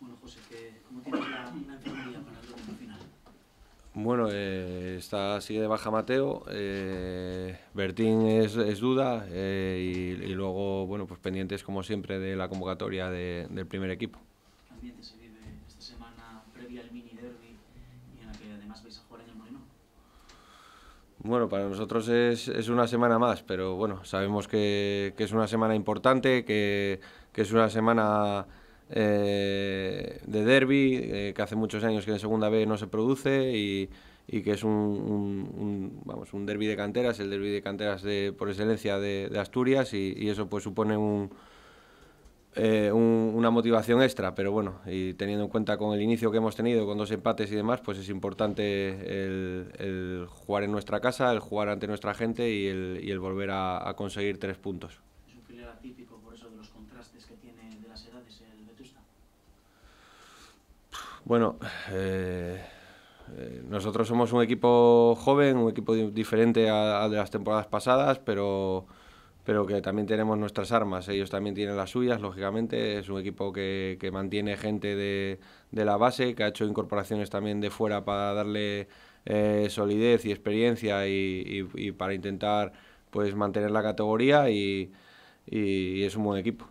Bueno, José, ¿cómo tienes la, la para el último final? Bueno, eh, está sigue de baja Mateo, eh, Bertín es, es duda eh, y, y, luego, bueno, pues pendientes como siempre de la convocatoria de, del primer equipo. ¿Qué ambiente se vive esta semana previa al mini derby y en la que además vais a jugar en el Moreno? Bueno, para nosotros es, una semana más, pero bueno, sabemos que, es una semana importante, que, es una semana eh, de derby, eh, que hace muchos años que en segunda B no se produce y, que es un, un, vamos, un derby de canteras, el derby de canteras por excelencia de, Asturias y, y, eso pues supone un, eh, una motivación extra, pero bueno, y teniendo en cuenta con el inicio que hemos tenido, con dos empates y demás, pues es importante el, jugar en nuestra casa, el jugar ante nuestra gente y el, volver a, conseguir tres puntos. ¿Es un filial atípico por eso de los contrastes que tiene de las edades el Vetusta? Bueno, eh, eh, nosotros somos un equipo joven, un equipo diferente al de las temporadas pasadas, pero pero que también tenemos nuestras armas. Ellos también tienen las suyas, lógicamente. Es un equipo que, que mantiene gente de, de, la base, que ha hecho incorporaciones también de fuera para darle eh, solidez y experiencia y, y, y, para intentar pues mantener la categoría y, y es un buen equipo.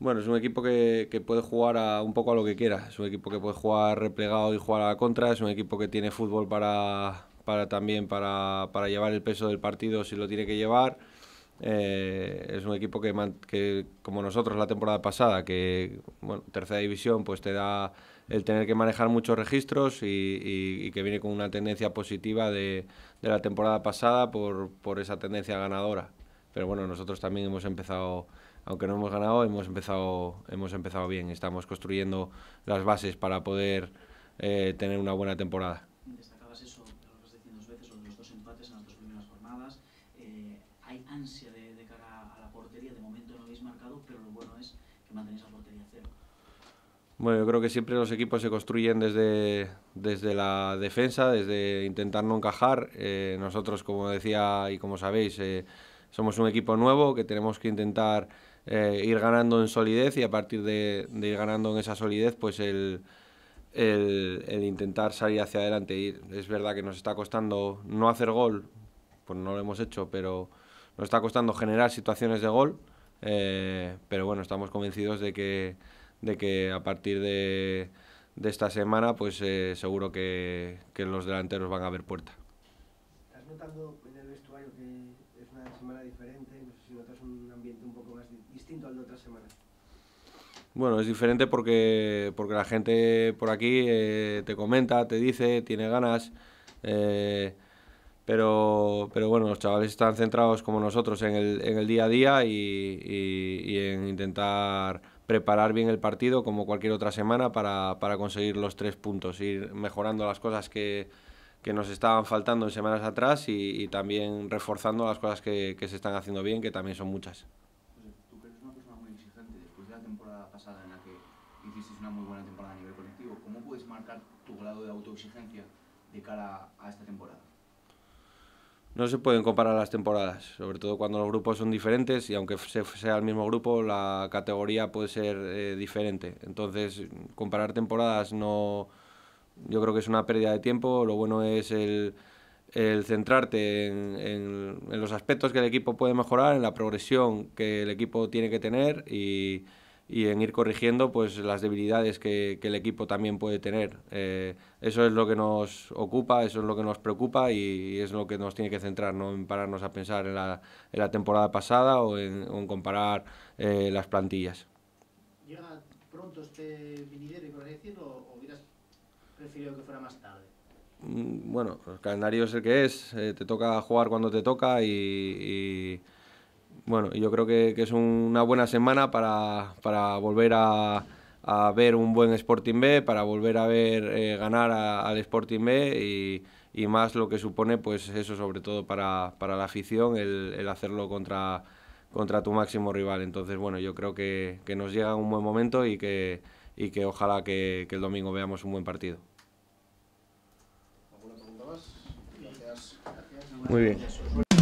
Bueno, es un equipo que, que puede jugar a, un poco a lo que quiera. Es un equipo que puede jugar replegado y jugar a la contra. Es un equipo que tiene fútbol para, para también para, llevar el peso del partido si lo tiene que llevar. Eh, es un equipo que, como nosotros la temporada pasada, que tercera división, pues te da el tener que manejar muchos registros y, que viene con una tendencia positiva de, la temporada pasada por, esa tendencia ganadora. Pero bueno, nosotros también hemos empezado, aunque no hemos ganado, hemos empezado, hemos empezado bien. Estamos construyendo las bases para poder eh, tener una buena temporada. momento no habéis marcado, pero lo bueno es que mantenéis la portería cero. Bueno, yo creo que siempre los equipos se construyen desde, desde la defensa, desde intentar no encajar. Eh, nosotros, como decía y como sabéis, eh, somos un equipo nuevo que tenemos que intentar eh, ir ganando en solidez y a partir de, ir ganando en esa solidez, pues el, el, el, intentar salir hacia adelante. es verdad que nos está costando no hacer gol, pues no lo hemos hecho, pero nos está costando generar situaciones de gol eh, pero bueno, estamos convencidos de que, de que a partir de, de esta semana, pues eh, seguro que, que, los delanteros van a ver puerta. ¿Estás notando en el vestuario que es una semana diferente? No sé si notas un ambiente un poco más distinto al de otras semanas. Bueno, es diferente porque, porque la gente por aquí eh, te comenta, te dice, tiene ganas. Eh, pero, pero bueno, los chavales están centrados como nosotros en el, en el día a día y, en intentar preparar bien el partido como cualquier otra semana para, conseguir los tres puntos, ir mejorando las cosas que, nos estaban faltando en semanas atrás y, también reforzando las cosas que, se están haciendo bien, que también son muchas. Tú una persona muy exigente, después de la temporada pasada en la que hiciste una muy buena temporada a nivel colectivo, ¿cómo puedes marcar tu grado de autoexigencia de cara a esta temporada? no se pueden comparar las temporadas, sobre todo cuando los grupos son diferentes y aunque sea el mismo grupo, la categoría puede ser eh, diferente. Entonces, comparar temporadas no, yo creo que es una pérdida de tiempo. Lo bueno es el, centrarte en los aspectos que el equipo puede mejorar, en la progresión que el equipo tiene que tener y y en ir corrigiendo pues las debilidades que, que el equipo también puede tener. Eh, eso es lo que nos ocupa, eso es lo que nos preocupa y, es lo que nos tiene que centrar, no en pararnos a pensar en la, en la temporada pasada o en, comparar eh, las plantillas. ¿Llega pronto este vinidero, por decir, o, o hubieras preferido que fuera más tarde? Mm, bueno, el calendario es el que es, eh, te toca jugar cuando te toca y bueno, yo creo que, es una buena semana para, volver a, ver un buen Sporting B, para volver a ver eh, ganar al Sporting B y, más lo que supone, pues eso sobre todo para, para la afición, el, hacerlo contra, contra tu máximo rival. Entonces, bueno, yo creo que, que nos llega un buen momento y que, y que ojalá que, el domingo veamos un buen partido. Muy bien.